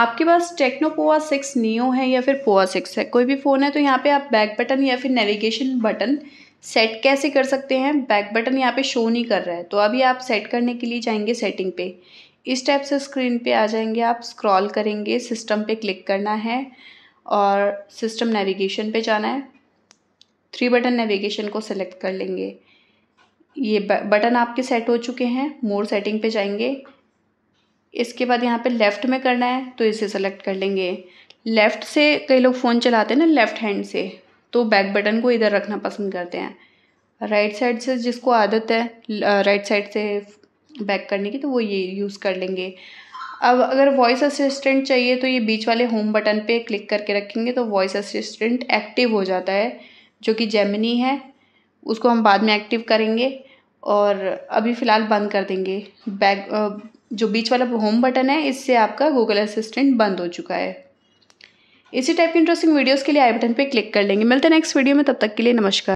आपके पास Tecno Pova six Neo है या फिर पोवा सिक्स है कोई भी फ़ोन है तो यहाँ पे आप बैक बटन या फिर नेविगेशन बटन सेट कैसे कर सकते हैं बैक बटन यहाँ पे शो नहीं कर रहा है तो अभी आप सेट करने के लिए जाएंगे सेटिंग पे इस टाइप से स्क्रीन पे आ जाएंगे आप स्क्रॉल करेंगे सिस्टम पे क्लिक करना है और सिस्टम नेविगेशन पे जाना है थ्री बटन नेविगेशन को सेलेक्ट कर लेंगे ये बटन आपके सेट हो चुके हैं मोर सेटिंग पे जाएंगे इसके बाद यहाँ पे लेफ़्ट में करना है तो इसे सेलेक्ट कर लेंगे लेफ़्ट से कई लोग फ़ोन चलाते हैं ना लेफ़्ट हैंड से तो बैक बटन को इधर रखना पसंद करते हैं राइट साइड से जिसको आदत है राइट साइड से बैक करने की तो वो ये यूज़ कर लेंगे अब अगर वॉइस असिस्टेंट चाहिए तो ये बीच वाले होम बटन पे क्लिक करके रखेंगे तो वॉइस असिस्टेंट एक्टिव हो जाता है जो कि जेमिनी है उसको हम बाद में एक्टिव करेंगे और अभी फ़िलहाल बंद कर देंगे बैक जो बीच वाला होम बटन है इससे आपका गूगल असिस्टेंट बंद हो चुका है इसी टाइप की इंटरेस्टिंग वीडियोस के लिए आई बटन पे क्लिक कर लेंगे मिलते हैं नेक्स्ट वीडियो में तब तक के लिए नमस्कार